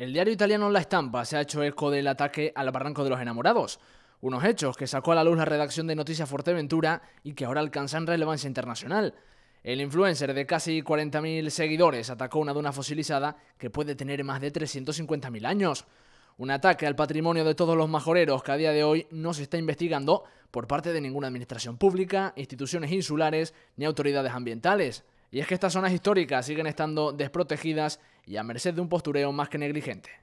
El diario italiano La Estampa se ha hecho eco del ataque al barranco de los enamorados, unos hechos que sacó a la luz la redacción de Noticias Fuerteventura y que ahora alcanzan relevancia internacional. El influencer de casi 40.000 seguidores atacó una duna fosilizada que puede tener más de 350.000 años. Un ataque al patrimonio de todos los majoreros que a día de hoy no se está investigando por parte de ninguna administración pública, instituciones insulares ni autoridades ambientales. Y es que estas zonas históricas siguen estando desprotegidas y a merced de un postureo más que negligente.